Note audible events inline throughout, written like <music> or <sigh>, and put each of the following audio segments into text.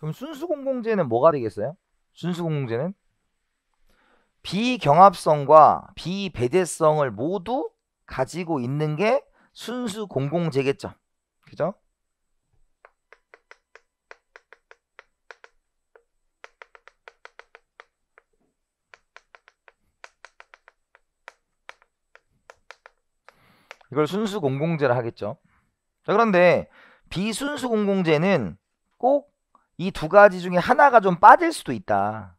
그럼 순수공공재는 뭐가 되겠어요? 순수공공재는 비경합성과 비배제성을 모두 가지고 있는 게 순수공공재겠죠. 그죠? 이걸 순수공공재라 하겠죠. 자, 그런데 비순수공공재는 꼭 이두 가지 중에 하나가 좀 빠질 수도 있다.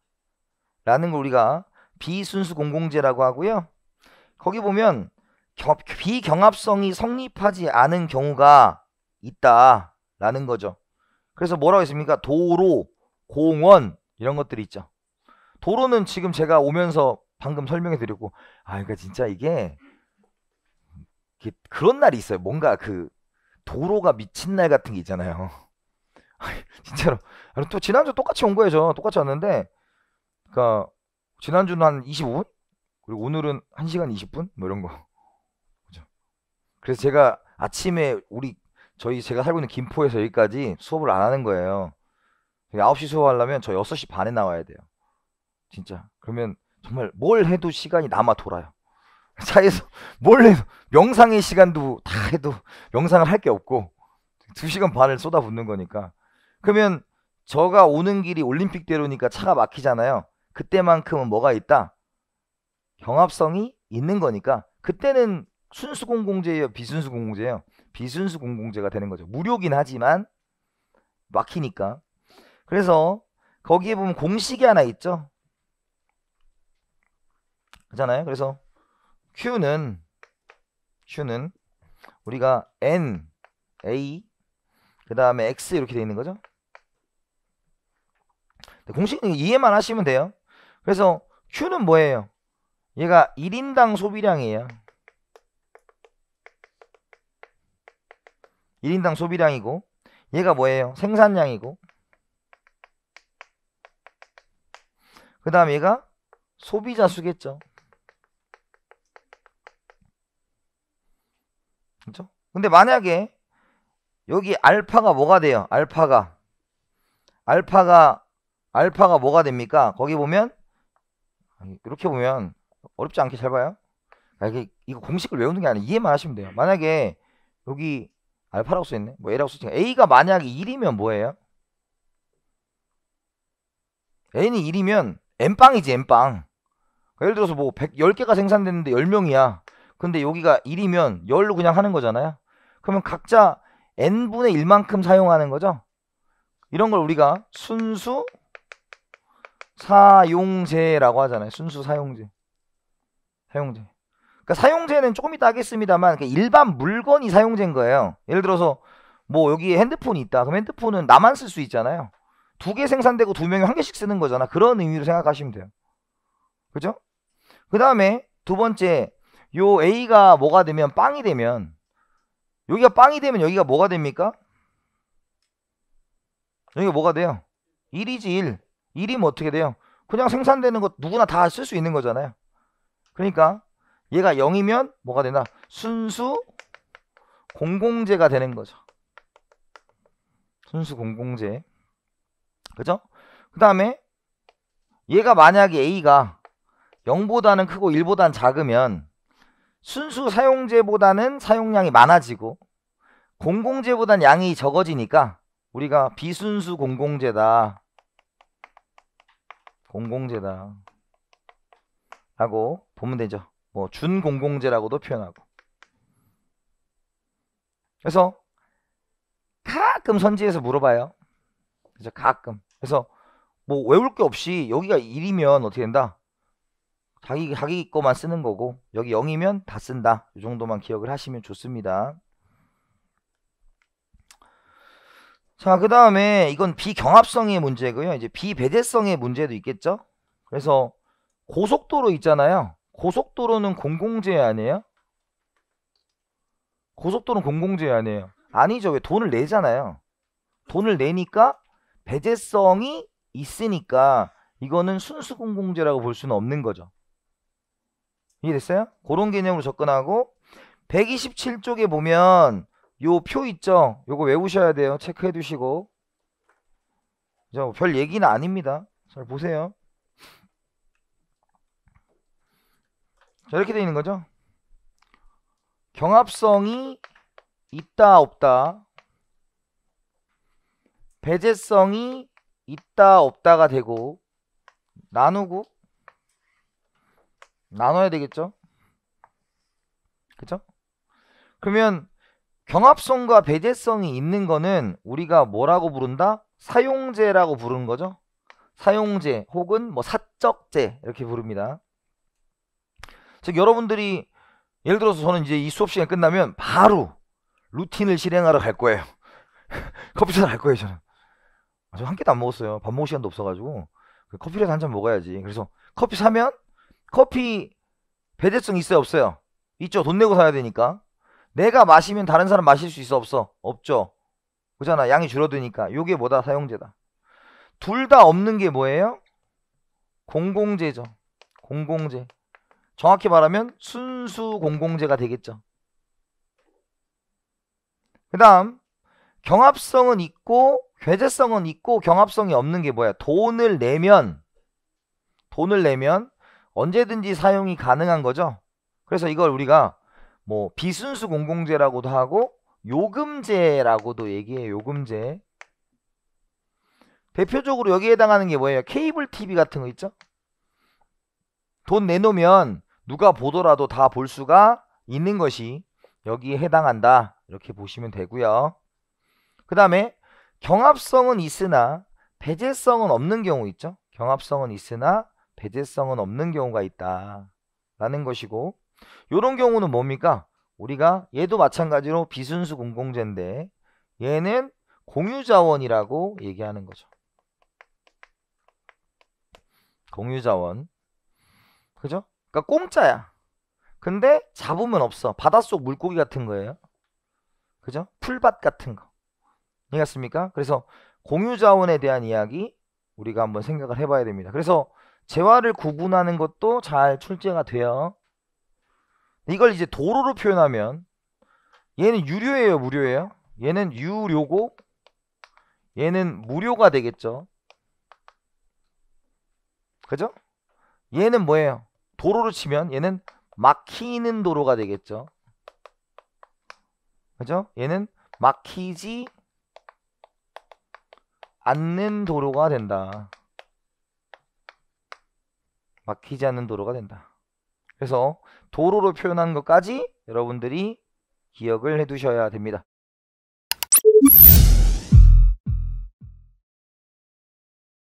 라는 걸 우리가 비순수 공공재라고 하고요. 거기 보면 겨, 비경합성이 성립하지 않은 경우가 있다. 라는 거죠. 그래서 뭐라고 했습니까? 도로, 공원 이런 것들이 있죠. 도로는 지금 제가 오면서 방금 설명해 드렸고아 그러니까 진짜 이게 그런 날이 있어요. 뭔가 그 도로가 미친 날 같은 게 있잖아요. 진짜로. 또 지난주 똑같이 온 거예요, 저. 똑같이 왔는데. 그니까, 지난주는 한 25분? 그리고 오늘은 1시간 20분? 뭐 이런 거. 그죠. 그래서 제가 아침에 우리, 저희 제가 살고 있는 김포에서 여기까지 수업을 안 하는 거예요. 9시 수업하려면 저 6시 반에 나와야 돼요. 진짜. 그러면 정말 뭘 해도 시간이 남아 돌아요. <laughs> 차에서 뭘 해도 명상의 시간도 다 해도 명상을 할 게 없고 2시간 반을 쏟아붓는 거니까 그러면 저가 오는 길이 올림픽대로니까 차가 막히잖아요. 그때만큼은 뭐가 있다? 경합성이 있는 거니까 그때는 순수 공공재예요, 비순수 공공재예요. 비순수 공공재가 되는 거죠. 무료긴 하지만 막히니까. 그래서 거기에 보면 공식이 하나 있죠. 그잖아요. 그래서 Q는 Q는 우리가 N A 그 다음에 X 이렇게 돼 있는 거죠. 공식 이해만 하시면 돼요. 그래서 Q는 뭐예요? 얘가 1인당 소비량이에요. 1인당 소비량이고 얘가 뭐예요? 생산량이고 그 다음 얘가 소비자 수겠죠. 그죠? 근데 만약에 여기 알파가 뭐가 돼요? 알파가 알파가 알파가 뭐가 됩니까? 거기 보면 이렇게 보면 어렵지 않게 잘 봐요. 아, 이게 이거 공식을 외우는 게 아니라 이해만 하시면 돼요. 만약에 여기 알파라고 써 있네. 뭐 A라고 써 있네. A가 만약에 1이면 뭐예요? N이 1이면 N빵이지, N빵. 그러니까 예를 들어서 뭐1 0 10개가 생산됐는데 10명이야. 근데 여기가 1이면 10로 그냥 하는 거잖아요. 그러면 각자 N분의 1만큼 사용하는 거죠. 이런 걸 우리가 순수 사용제라고 하잖아요. 순수 사용제. 사용제. 그러니까 사용제는 조금 이따 하겠습니다만 그러니까 일반 물건이 사용제인 거예요. 예를 들어서 뭐 여기에 핸드폰이 있다. 그럼 핸드폰은 나만 쓸 수 있잖아요. 두 개 생산되고 두 명이 한 개씩 쓰는 거잖아. 그런 의미로 생각하시면 돼요. 그죠? 그 다음에 두 번째 요 A가 뭐가 되면 빵이 되면 여기가 빵이 되면 여기가 뭐가 됩니까? 여기가 뭐가 돼요? 1이지 1. 1이면 어떻게 돼요? 그냥 생산되는 것 누구나 다 쓸 수 있는 거잖아요. 그러니까 얘가 0이면 뭐가 되나? 순수 공공재가 되는 거죠. 순수 공공재. 그죠? 그 다음에 얘가 만약에 A가 0보다는 크고 1보다는 작으면 순수 사용제보다는 사용량이 많아지고 공공재보다는 양이 적어지니까 우리가 비순수 공공재다. 공공재다 라고 보면 되죠. 뭐 준공공재라고도 표현하고 그래서 가끔 선지에서 물어봐요. 그래 가끔 그래서 뭐 외울 게 없이 여기가 1이면 어떻게 된다? 자기 자기 것만 쓰는 거고 여기 0이면 다 쓴다. 이 정도만 기억을 하시면 좋습니다. 자, 그 다음에 이건 비경합성의 문제고요. 이제 비배제성의 문제도 있겠죠. 그래서 고속도로 있잖아요. 고속도로는 공공재 아니에요? 고속도로는 공공재 아니에요? 아니죠. 왜 돈을 내잖아요. 돈을 내니까 배제성이 있으니까 이거는 순수 공공재라고 볼 수는 없는 거죠. 이해됐어요? 그런 개념으로 접근하고 127쪽에 보면 요표 있죠? 요거 외우셔야 돼요. 체크해 두시고. 별 얘기는 아닙니다. 잘 보세요. 자, 이렇게 되어 있는 거죠. 경합성이 있다 없다. 배제성이 있다 없다가 되고 나누고 나눠야 되겠죠? 그쵸? 그러면 경합성과 배제성이 있는 거는 우리가 뭐라고 부른다? 사용제라고 부르는 거죠. 사용제 혹은 뭐 사적제 이렇게 부릅니다. 즉 여러분들이 예를 들어서 저는 이제 이 수업 시간 끝나면 바로 루틴을 실행하러 갈 거예요. <laughs> 커피숍 갈 거예요 저는. 아, 저한 끼도 안 먹었어요. 밥 먹을 시간도 없어가지고 그 커피라도 한 잔 먹어야지. 그래서 커피 사면 커피 배제성 있어요 없어요? 있죠. 돈 내고 사야 되니까. 내가 마시면 다른 사람 마실 수 있어 없어? 없죠. 그잖아. 양이 줄어드니까. 요게 뭐다? 사용제다. 둘 다 없는 게 뭐예요? 공공재죠. 공공재. 정확히 말하면 순수 공공재가 되겠죠. 그 다음 경합성은 있고 괴재성은 있고 경합성이 없는 게 뭐야? 돈을 내면 돈을 내면 언제든지 사용이 가능한 거죠. 그래서 이걸 우리가 뭐 비순수 공공재라고도 하고 요금제라고도 얘기해요. 요금제. 대표적으로 여기에 해당하는 게 뭐예요? 케이블 TV 같은 거 있죠? 돈 내놓으면 누가 보더라도 다 볼 수가 있는 것이 여기에 해당한다. 이렇게 보시면 되고요. 그 다음에 경합성은 있으나 배제성은 없는 경우 있죠? 경합성은 있으나 배제성은 없는 경우가 있다. 라는 것이고 이런 경우는 뭡니까? 우리가 얘도 마찬가지로 비순수 공공재인데 얘는 공유자원이라고 얘기하는 거죠. 공유자원. 그죠? 그러니까 공짜야. 근데 잡으면 없어. 바닷속 물고기 같은 거예요. 그죠? 풀밭 같은 거. 이해갔습니까? 그래서 공유자원에 대한 이야기 우리가 한번 생각을 해봐야 됩니다. 그래서 재화를 구분하는 것도 잘 출제가 돼요. 이걸 이제 도로로 표현하면 얘는 유료예요 무료예요 얘는 유료고 얘는 무료가 되겠죠 그죠? 얘는 뭐예요? 도로로 치면 얘는 막히는 도로가 되겠죠 그죠? 얘는 막히지 않는 도로가 된다 막히지 않는 도로가 된다 그래서 도로로 표현한 것까지 여러분들이 기억을 해두셔야 됩니다.